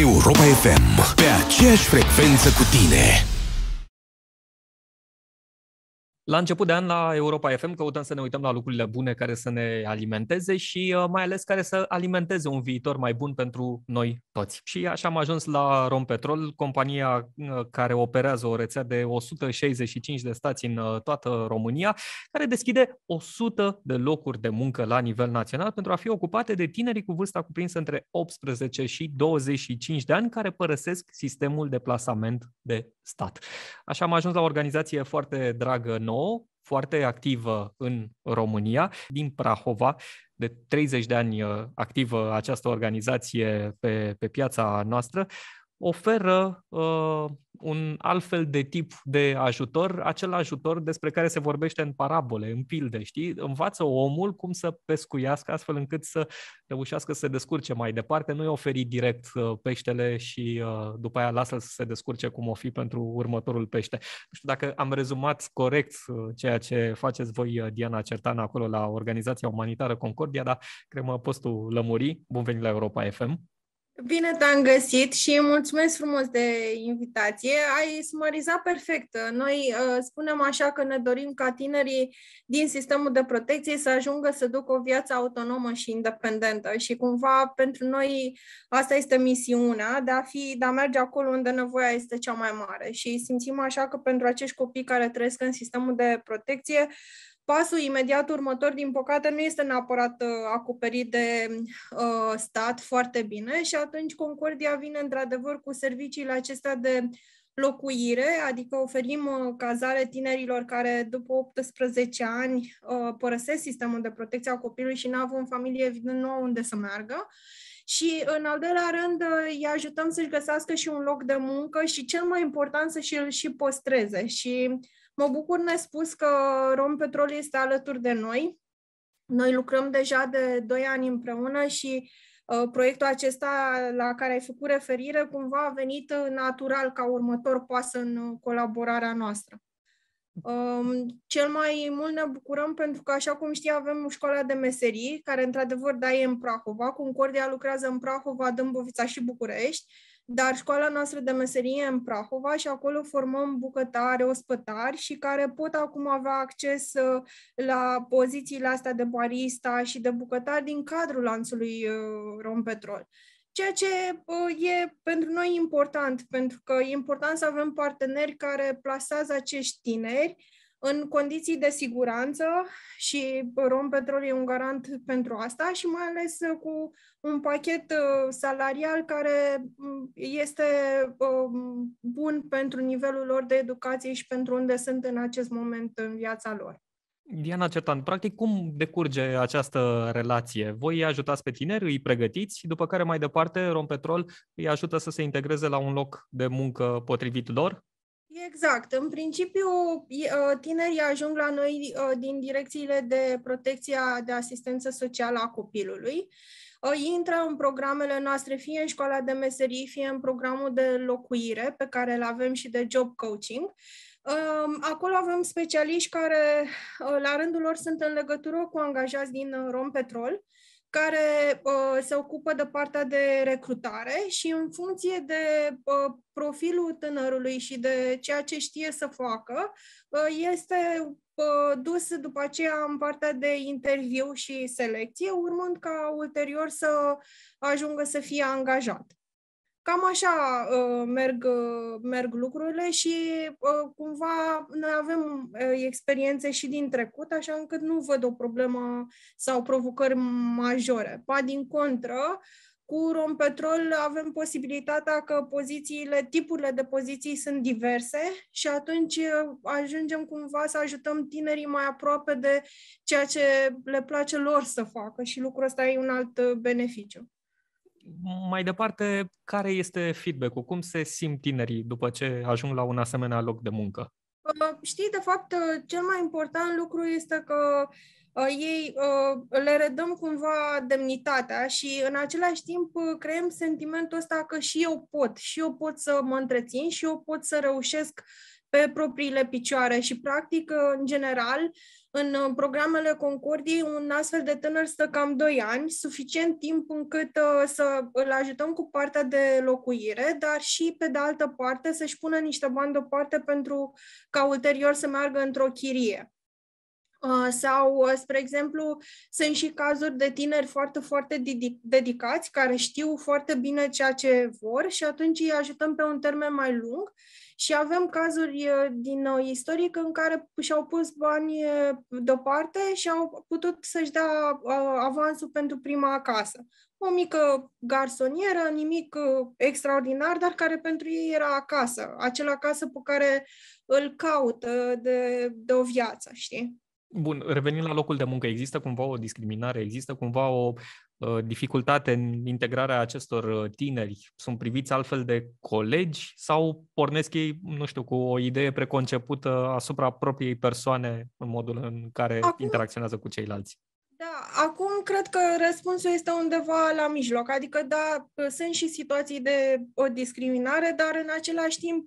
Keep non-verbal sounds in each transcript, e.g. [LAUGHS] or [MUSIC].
Europa FM, pe aceeași frecvență cu tine. La început de an la Europa FM căutăm să ne uităm la lucrurile bune care să ne alimenteze și uh, mai ales care să alimenteze un viitor mai bun pentru noi toți. Și așa am ajuns la Rompetrol, compania uh, care operează o rețea de 165 de stații în uh, toată România, care deschide 100 de locuri de muncă la nivel național pentru a fi ocupate de tinerii cu vârsta cuprinsă între 18 și 25 de ani care părăsesc sistemul de plasament de stat. Așa am ajuns la o organizație foarte dragă nouă nouă, foarte activă în România, din Prahova, de 30 de ani uh, activă această organizație pe, pe piața noastră, oferă uh, un alt fel de tip de ajutor, acel ajutor despre care se vorbește în parabole, în pilde, știi? Învață omul cum să pescuiască astfel încât să reușească să se descurce mai departe, nu-i oferi direct uh, peștele și uh, după aia lasă să se descurce cum o fi pentru următorul pește. Nu știu dacă am rezumat corect uh, ceea ce faceți voi, uh, Diana Certan, acolo la Organizația Umanitară Concordia, dar cred că mă poți tu lămuri. Bun venit la Europa FM! Bine te-am găsit și mulțumesc frumos de invitație. Ai sumarizat perfect. Noi uh, spunem așa că ne dorim ca tinerii din sistemul de protecție să ajungă să ducă o viață autonomă și independentă și cumva pentru noi asta este misiunea, de a, fi, de a merge acolo unde nevoia este cea mai mare și simțim așa că pentru acești copii care trăiesc în sistemul de protecție Pasul imediat următor, din păcate, nu este neapărat uh, acoperit de uh, stat foarte bine și atunci Concordia vine într-adevăr cu serviciile acestea de locuire, adică oferim uh, cazare tinerilor care după 18 ani uh, părăsesc sistemul de protecție a copilului și nu au în familie, evident, nu au unde să meargă. Și, în al doilea rând, uh, îi ajutăm să-și găsească și un loc de muncă și, cel mai important, să-și îl și păstreze. Și Mă bucur nespus că Petrol este alături de noi. Noi lucrăm deja de 2 ani împreună și uh, proiectul acesta la care ai făcut referire cumva a venit ă, natural ca următor pas în ă, colaborarea noastră. Uh, cel mai mult ne bucurăm pentru că, așa cum știi, avem școala de meserii, care într-adevăr da e în Prahova. Concordia lucrează în Prahova, Dâmbovița și București dar școala noastră de meserie în Prahova și acolo formăm bucătare, ospătari și care pot acum avea acces uh, la pozițiile astea de barista și de bucătar din cadrul lanțului uh, Rompetrol. Ceea ce uh, e pentru noi important, pentru că e important să avem parteneri care plasează acești tineri în condiții de siguranță și Rompetrol e un garant pentru asta și mai ales cu un pachet uh, salarial care mm, este um, bun pentru nivelul lor de educație și pentru unde sunt în acest moment în viața lor. Diana Certan, practic cum decurge această relație? Voi îi ajutați pe tineri, îi pregătiți și după care mai departe Rompetrol îi ajută să se integreze la un loc de muncă potrivit lor? Exact. În principiu, ă, tinerii ajung la noi ă, din direcțiile de protecția de asistență socială a copilului. Ă, intră în programele noastre, fie în școala de meserii, fie în programul de locuire, pe care îl avem și de job coaching. Acolo avem specialiști care, la rândul lor, sunt în legătură cu angajați din Rompetrol, care uh, se ocupă de partea de recrutare și în funcție de uh, profilul tânărului și de ceea ce știe să facă, uh, este uh, dus după aceea în partea de interviu și selecție, urmând ca ulterior să ajungă să fie angajat. Cam așa uh, merg, uh, merg lucrurile și uh, cumva noi avem uh, experiențe și din trecut, așa încât nu văd o problemă sau provocări majore. Pa din contră, cu Rompetrol avem posibilitatea că pozițiile, tipurile de poziții sunt diverse și atunci uh, ajungem cumva să ajutăm tinerii mai aproape de ceea ce le place lor să facă și lucrul ăsta e un alt uh, beneficiu mai departe, care este feedback-ul? Cum se simt tinerii după ce ajung la un asemenea loc de muncă? Uh, știi, de fapt, uh, cel mai important lucru este că uh, ei le redăm cumva demnitatea și în același timp creăm sentimentul ăsta că și eu pot, și eu pot să mă întrețin, și eu pot să reușesc pe propriile picioare și, practic, în general, în uh, programele Concordii, un astfel de tânăr stă cam 2 ani, suficient timp încât uh, să îl ajutăm cu partea de locuire, dar și, pe de altă parte, să-și pună niște bani deoparte pentru ca ulterior să meargă într-o chirie. Uh, sau, spre exemplu, sunt și cazuri de tineri foarte, foarte dedicați, care știu foarte bine ceea ce vor și atunci îi ajutăm pe un termen mai lung și avem cazuri din istorie în care și-au pus bani deoparte și au putut să-și dea avansul pentru prima acasă O mică garsonieră, nimic extraordinar, dar care pentru ei era acasă, acela acasă pe care îl caută de, de o viață, știi? Bun, revenind la locul de muncă, există cumva o discriminare, există cumva o Uh, dificultate în integrarea acestor uh, tineri? Sunt priviți altfel de colegi sau pornesc ei, nu știu, cu o idee preconcepută asupra propriei persoane în modul în care Acum... interacționează cu ceilalți? Da, acum cred că răspunsul este undeva la mijloc. Adică, da, sunt și situații de o discriminare, dar în același timp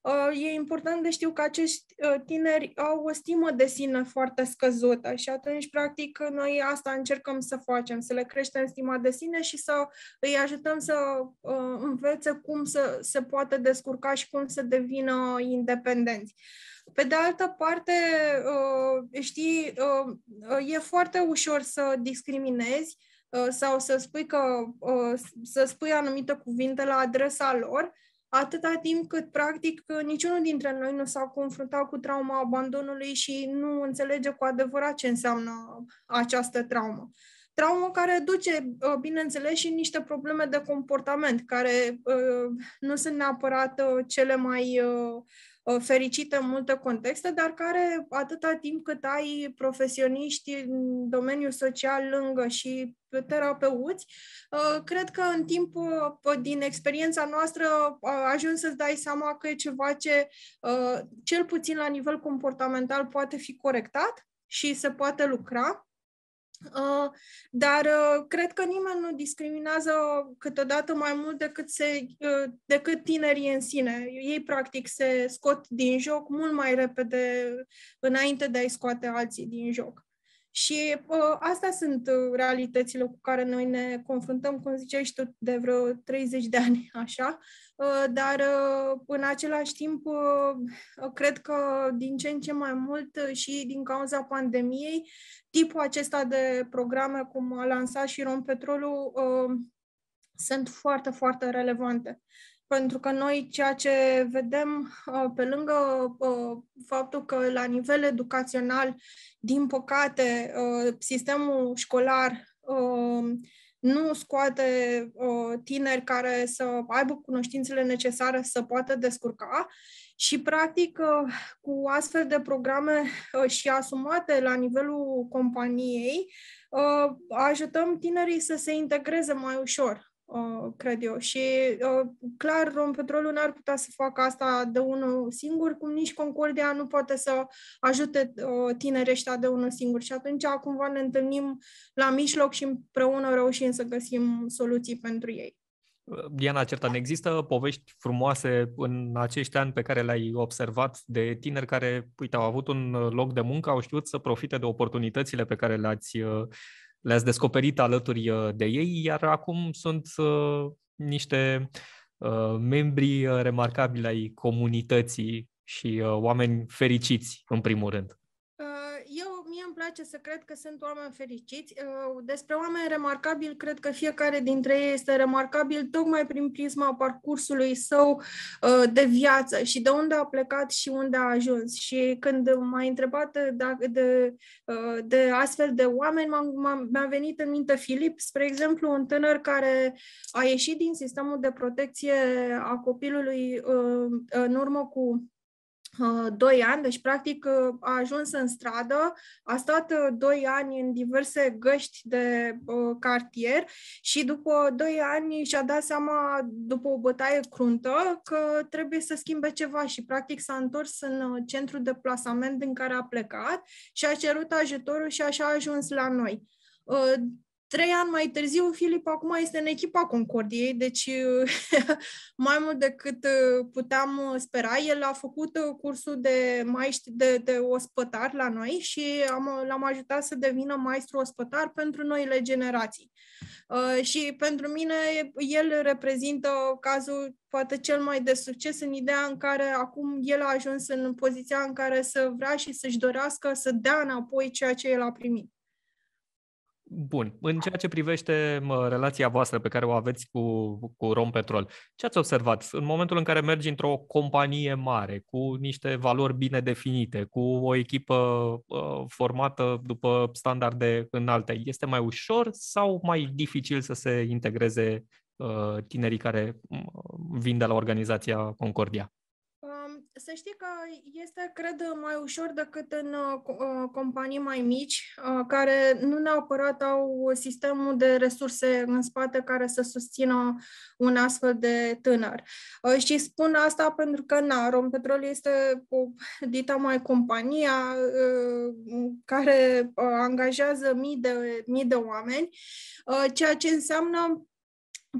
Uh, e important de știu că acești uh, tineri au o stimă de sine foarte scăzută și atunci, practic, noi asta încercăm să facem, să le creștem stima de sine și să îi ajutăm să uh, învețe cum să se poată descurca și cum să devină independenți. Pe de altă parte, știi, e foarte ușor să discriminezi sau să spui că să spui anumite cuvinte la adresa lor, atâta timp cât, practic, niciunul dintre noi nu s-a confruntat cu trauma abandonului și nu înțelege cu adevărat ce înseamnă această traumă. Traumă care duce, uh, bineînțeles, și niște probleme de comportament, care uh, nu sunt neapărat uh, cele mai Ă, fericită în multe contexte, dar care atâta timp cât ai profesioniști în domeniul social lângă și terapeuți, ă, cred că în timp ă, din experiența noastră ajungi să-ți dai seama că e ceva ce, cel puțin la nivel comportamental, poate fi corectat și se poate lucra Uh, dar uh, cred că nimeni nu discriminează câteodată mai mult decât, se, uh, decât tinerii în sine. Ei, practic, se scot din joc mult mai repede înainte de a-i scoate alții din joc. Și uh, astea sunt realitățile cu care noi ne confruntăm, cum ziceai și tu, de vreo 30 de ani, așa. Uh, dar uh, în același timp uh, cred că din ce în ce mai mult și din cauza pandemiei, tipul acesta de programe cum a lansat și Rompetrolul sunt foarte, foarte relevante pentru că noi ceea ce vedem, pe lângă faptul că la nivel educațional, din păcate, sistemul școlar nu scoate uh, tineri care să aibă cunoștințele necesare să poată descurca și, practic, uh, cu astfel de programe uh, și asumate la nivelul companiei, ajutăm tinerii să se integreze mai ușor Uh, cred eu. Și uh, clar, Rompetrolul n-ar putea să facă asta de unul singur, cum nici Concordia nu poate să ajute uh, tinereștea de unul singur. Și atunci cumva ne întâlnim la mijloc și împreună reușim să găsim soluții pentru ei. Uh, Diana Certan, există povești frumoase în acești ani pe care le-ai observat de tineri care, uite, au avut un loc de muncă, au știut să profite de oportunitățile pe care le-ați le-ați descoperit alături uh, de ei, iar acum sunt uh, niște uh, membri remarcabili ai comunității și oameni fericiți, în primul rând mie îmi place să cred că sunt oameni fericiți. Despre oameni remarcabili, cred că fiecare dintre ei este remarcabil tocmai prin prisma parcursului său ă, de viață și de unde a plecat și unde a ajuns. Și când m a întrebat de, de, ă, de astfel de oameni, mi-a venit în minte Filip, spre exemplu, un tânăr care a ieșit din sistemul de protecție a copilului ă, în urmă cu Uh, doi ani, deci practic uh, a ajuns în stradă, a stat uh, doi ani în diverse găști de cartier și după doi ani și-a dat seama, după o bătaie cruntă, că trebuie să schimbe ceva și practic s-a întors în centrul de plasament din care a plecat și a cerut ajutorul și așa a ajuns la noi Trei ani mai târziu, Filip acum este în echipa Concordiei, deci [LAUGHS] mai mult decât puteam spera, el a făcut cursul de, maestri, de, de ospătar la noi și am, l-am ajutat să devină maestru ospătar pentru noile generații. Uh, și pentru mine el reprezintă cazul poate cel mai de succes în ideea în care acum el a ajuns în poziția în care să vrea și să-și dorească să dea înapoi ceea ce el a primit. Bun. În ceea ce privește mă, relația voastră pe care o aveți cu, cu Rompetrol, ce ați observat? În momentul în care mergi într-o companie mare, cu niște valori bine definite, cu o echipă uh, formată după standarde înalte, este mai ușor sau mai dificil să se integreze uh, tinerii care vin de la organizația Concordia? Să știi că este, cred, mai ușor decât în uh, uh, companii mai mici, uh, care nu neapărat au sistemul de resurse în spate care să susțină un astfel de tânăr. Uh, și spun asta pentru că, na, Rompetrol este o dita mai compania uh, care uh, angajează mii de, mii de oameni, ceea ce înseamnă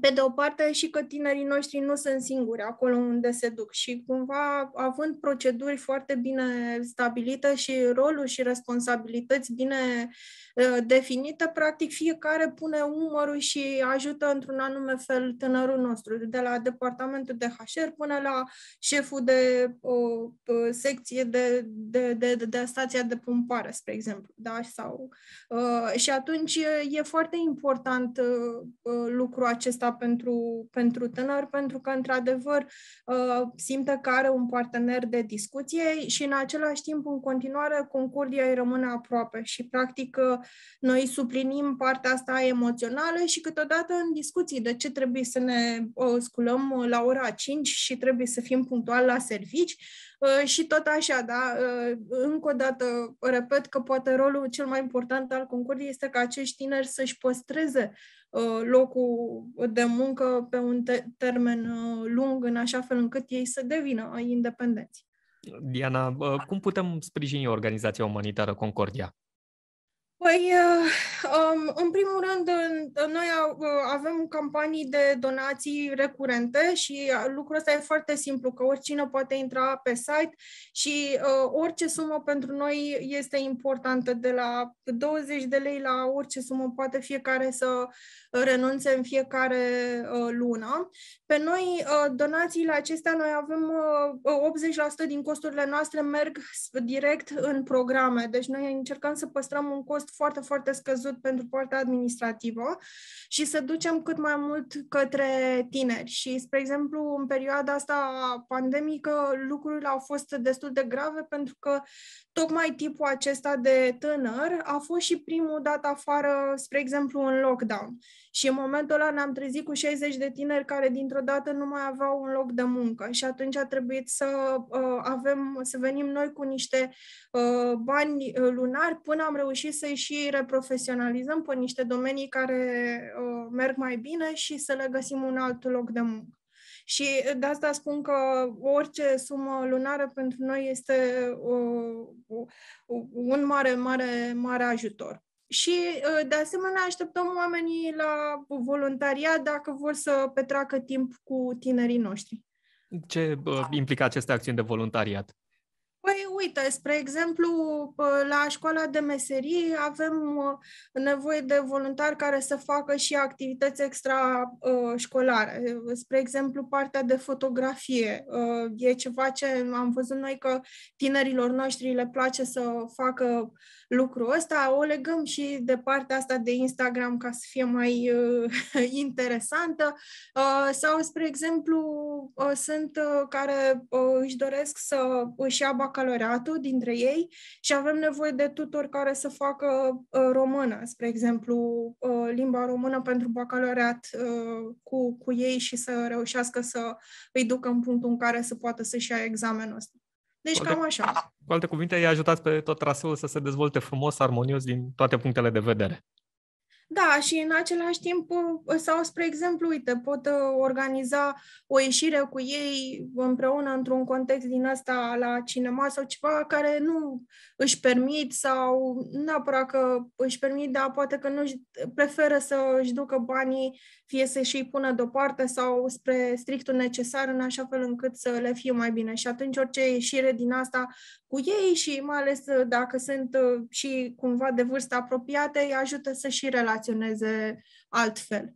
pe de o parte și că tinerii noștri nu sunt singuri acolo unde se duc și cumva având proceduri foarte bine stabilite și rolul și responsabilități bine definită, definite, practic fiecare pune umărul și ajută într-un anume fel tânărul nostru, de la departamentul de HR până la șeful de o secție de, de, de, de, de stația de pompare, spre exemplu. Da? Sau, uh, și atunci e, foarte important uh, lucru acest acesta pentru, pentru tânăr, pentru că, într-adevăr, uh, simte că are un partener de discuție și, în același timp, în continuare, Concordia îi rămâne aproape și, practic, uh, noi suplinim partea asta emoțională și, câteodată, în discuții de ce trebuie să ne uh, sculăm la ora 5 și trebuie să fim punctuali la servici, Ă, și tot așa, da, ă, încă o dată repet că poate rolul cel mai important al concursului este ca acești tineri să-și păstreze ă, locul de muncă pe un te- termen lung, în așa fel încât ei să devină independenți. Diana, cum putem sprijini organizația umanitară Concordia? Păi, uh, um, în primul rând, noi uh, avem campanii de donații recurente și uh, lucrul ăsta e foarte simplu, că oricine poate intra pe site și orice sumă pentru noi este importantă, de la 20 de lei la orice sumă poate fiecare să renunțe în fiecare lună. Pe noi, donațiile acestea, noi avem 80% din costurile noastre merg direct în programe, deci noi încercăm să păstrăm un cost foarte, foarte scăzut pentru partea administrativă și să ducem cât mai mult către tineri. Și, spre exemplu, în perioada asta pandemică, lucrurile au fost destul de grave pentru că tocmai tipul acesta de tânăr a fost și primul dat afară, spre exemplu, în lockdown. Și în momentul ăla ne-am trezit cu 60 de tineri care dintr-o dată nu mai aveau un loc de muncă și atunci a trebuit să uh, avem, să venim noi cu niște uh, bani uh, lunari până am reușit să-i și reprofesionalizăm pe niște domenii care uh, merg mai bine și să le găsim un alt loc de muncă. Și eh, de asta spun că orice sumă lunară pentru noi este un mare, mare, mare ajutor. Și, eh, de asemenea, așteptăm oamenii la voluntariat dacă vor să petreacă timp cu tinerii noștri. Ce eh, implică aceste acțiuni de voluntariat? Păi uite, spre exemplu, la școala de meserii avem uh, nevoie de voluntari care să facă și activități extrașcolare. Uh, spre exemplu, partea de fotografie. Uh, e ceva ce am văzut noi că tinerilor noștri le place să facă lucrul ăsta. O legăm și de partea asta de Instagram ca să fie mai [LAUGHS] interesantă. Sau, spre exemplu, sunt care își doresc să își ia bacalaureat regatul dintre ei și avem nevoie de tutori care să facă uh, română, spre exemplu, uh, limba română pentru bacalaureat uh, cu, cu ei și să reușească să îi ducă în punctul în care să poată să-și ia examenul ăsta. Deci cam așa. Cu alte cuvinte, i-a ajutat pe tot traseul să se dezvolte frumos, armonios din toate punctele de vedere. Da, și în același timp, uh, sau spre exemplu, uite, pot uh, organiza o ieșire cu ei împreună într-un context din ăsta la cinema sau ceva care nu își permit sau neapărat că își permit, dar poate că nu preferă să își ducă banii, fie să și-i pună deoparte sau spre strictul necesar în așa fel încât să le fie mai bine. Și atunci orice ieșire din asta cu ei și mai ales uh, dacă sunt și cumva de vârstă apropiată, îi ajută să și relaționeze relaționeze altfel.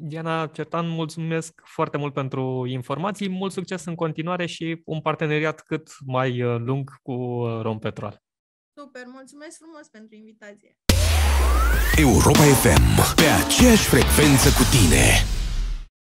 Diana Certan, mulțumesc foarte mult pentru informații, mult succes în continuare și un parteneriat cât mai uh, lung cu uh, Rompetrol. Super, mulțumesc frumos pentru invitație! Europa FM, pe aceeași frecvență cu tine!